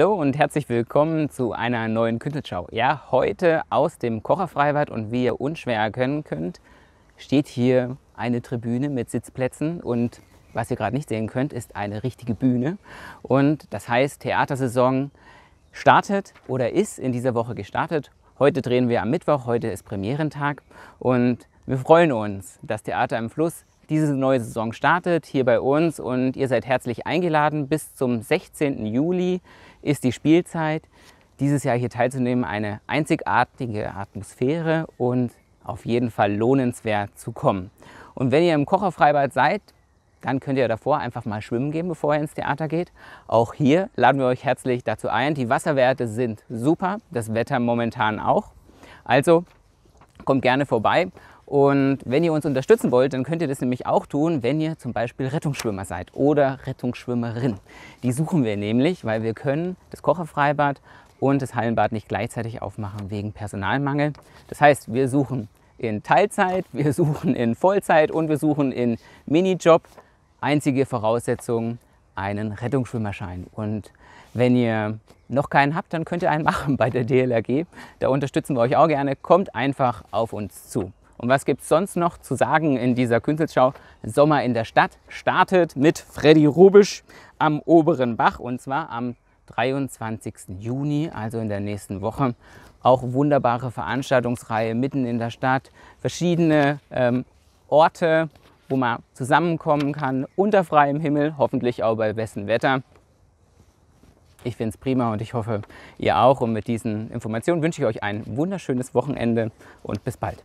Hallo und herzlich willkommen zu einer neuen Künstlerschau. Ja, heute aus dem Kocherfreibad und wie ihr unschwer erkennen könnt, steht hier eine Tribüne mit Sitzplätzen und was ihr gerade nicht sehen könnt, ist eine richtige Bühne. Und das heißt, Theatersaison startet oder ist in dieser Woche gestartet. Heute drehen wir am Mittwoch, heute ist Premierentag und wir freuen uns, dass Theater im Fluss diese neue Saison startet hier bei uns und ihr seid herzlich eingeladen. Bis zum 16. Juli ist die Spielzeit. Dieses Jahr hier teilzunehmen, eine einzigartige Atmosphäre und auf jeden Fall lohnenswert zu kommen. Und wenn ihr im Kocherfreibad seid, dann könnt ihr davor einfach mal schwimmen gehen, bevor ihr ins Theater geht. Auch hier laden wir euch herzlich dazu ein. Die Wasserwerte sind super, das Wetter momentan auch. Also kommt gerne vorbei und wenn ihr uns unterstützen wollt, dann könnt ihr das nämlich auch tun, wenn ihr zum Beispiel Rettungsschwimmer seid oder Rettungsschwimmerin. Die suchen wir nämlich, weil wir können das Kocherfreibad und das Hallenbad nicht gleichzeitig aufmachen wegen Personalmangel. Das heißt, wir suchen in Teilzeit, wir suchen in Vollzeit und wir suchen in Minijob. Einzige Voraussetzung, einen Rettungsschwimmerschein. Und wenn ihr noch keinen habt, dann könnt ihr einen machen bei der DLRG. Da unterstützen wir euch auch gerne. Kommt einfach auf uns zu. Und was gibt es sonst noch zu sagen in dieser Künzelschau? Sommer in der Stadt startet mit Freddy Rubisch am oberen Bach und zwar am 23. Juni, also in der nächsten Woche. Auch wunderbare Veranstaltungsreihe mitten in der Stadt, verschiedene ähm, Orte, wo man zusammenkommen kann, unter freiem Himmel, hoffentlich auch bei bestem Wetter. Ich finde es prima und ich hoffe, ihr auch. Und mit diesen Informationen wünsche ich euch ein wunderschönes Wochenende und bis bald.